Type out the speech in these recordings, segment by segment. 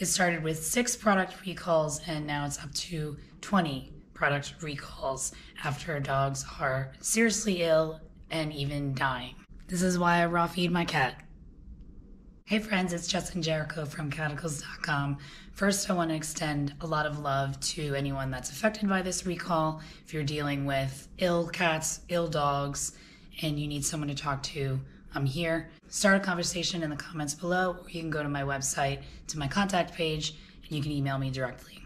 it started with six product recalls and now it's up to 20 product recalls after dogs are seriously ill and even dying. This is why I raw feed my cat. Hey friends, it's Justin Jericho from Caticles.com. First, I want to extend a lot of love to anyone that's affected by this recall. If you're dealing with ill cats, ill dogs, and you need someone to talk to, I'm here. Start a conversation in the comments below, or you can go to my website to my contact page and you can email me directly.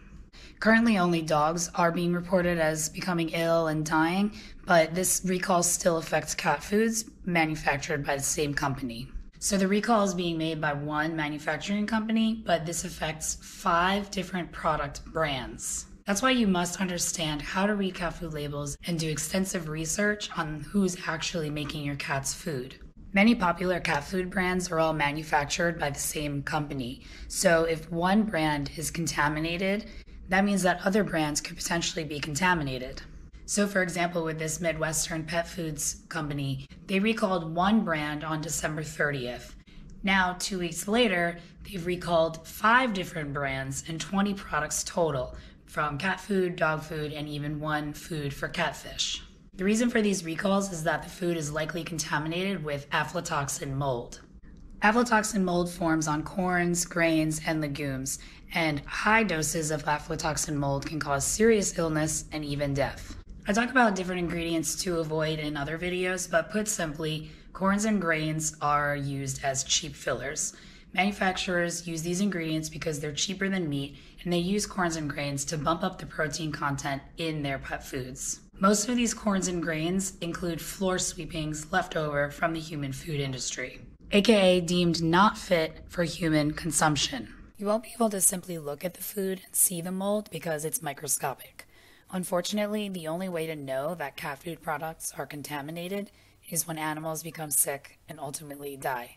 Currently, only dogs are being reported as becoming ill and dying, but this recall still affects cat foods manufactured by the same company. So the recall is being made by one manufacturing company, but this affects five different product brands. That's why you must understand how to read cat food labels and do extensive research on who's actually making your cat's food. Many popular cat food brands are all manufactured by the same company. So if one brand is contaminated, that means that other brands could potentially be contaminated. So, for example, with this Midwestern pet foods company, they recalled one brand on December 30th. Now, two weeks later, they've recalled five different brands and 20 products total from cat food, dog food, and even one food for catfish. The reason for these recalls is that the food is likely contaminated with aflatoxin mold. Aflatoxin mold forms on corns, grains, and legumes, and high doses of aflatoxin mold can cause serious illness and even death. I talk about different ingredients to avoid in other videos, but put simply, corns and grains are used as cheap fillers. Manufacturers use these ingredients because they're cheaper than meat and they use corns and grains to bump up the protein content in their pet foods. Most of these corns and grains include floor sweepings left over from the human food industry, aka deemed not fit for human consumption. You won't be able to simply look at the food and see the mold because it's microscopic. Unfortunately, the only way to know that cat food products are contaminated is when animals become sick and ultimately die.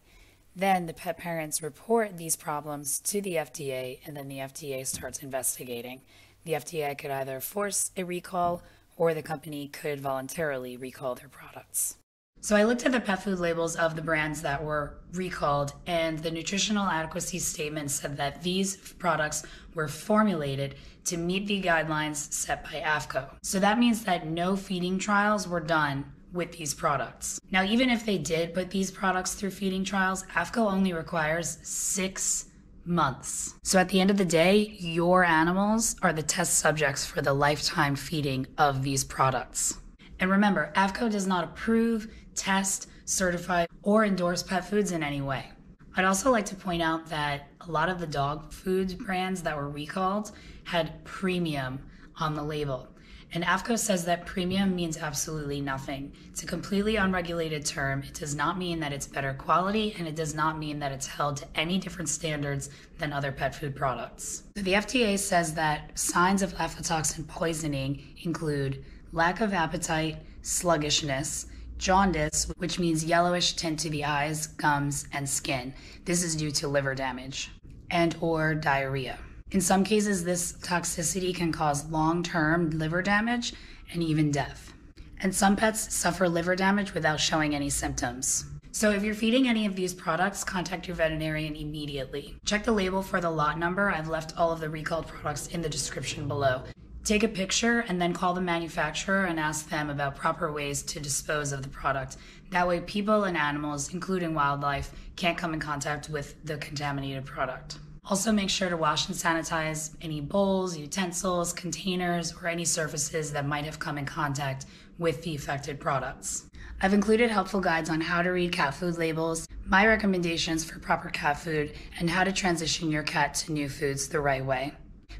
Then the pet parents report these problems to the FDA, and then the FDA starts investigating. The FDA could either force a recall or the company could voluntarily recall their products. So I looked at the pet food labels of the brands that were recalled, and the nutritional adequacy statement said that these products were formulated to meet the guidelines set by AFCO. So that means that no feeding trials were done with these products. Now, even if they did put these products through feeding trials, AFCO only requires six months. So at the end of the day, your animals are the test subjects for the lifetime feeding of these products. And remember, AFCO does not approve, test, certify, or endorse pet foods in any way. I'd also like to point out that a lot of the dog food brands that were recalled had premium on the label. And AFCO says that premium means absolutely nothing. It's a completely unregulated term. It does not mean that it's better quality, and it does not mean that it's held to any different standards than other pet food products. So the FDA says that signs of aflatoxin poisoning include lack of appetite, sluggishness, jaundice, which means yellowish tint to the eyes, gums, and skin. This is due to liver damage and or diarrhea. In some cases, this toxicity can cause long term liver damage and even death. And some pets suffer liver damage without showing any symptoms. So if you're feeding any of these products, contact your veterinarian immediately. Check the label for the lot number. I've left all of the recalled products in the description below. Take a picture and then call the manufacturer and ask them about proper ways to dispose of the product. That way, people and animals, including wildlife, can't come in contact with the contaminated product. Also, make sure to wash and sanitize any bowls, utensils, containers, or any surfaces that might have come in contact with the affected products. I've included helpful guides on how to read cat food labels, my recommendations for proper cat food, and how to transition your cat to new foods the right way.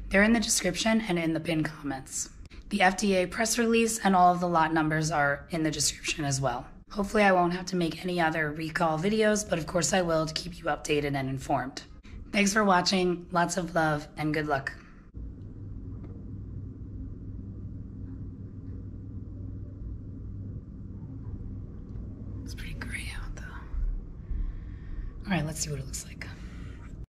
They're in the description and in the pinned comments. The FDA press release and all of the lot numbers are in the description as well. Hopefully, I won't have to make any other recall videos, but of course, I will to keep you updated and informed. Thanks for watching. Lots of love and good luck. It's pretty gray out though. All right, let's see what it looks like.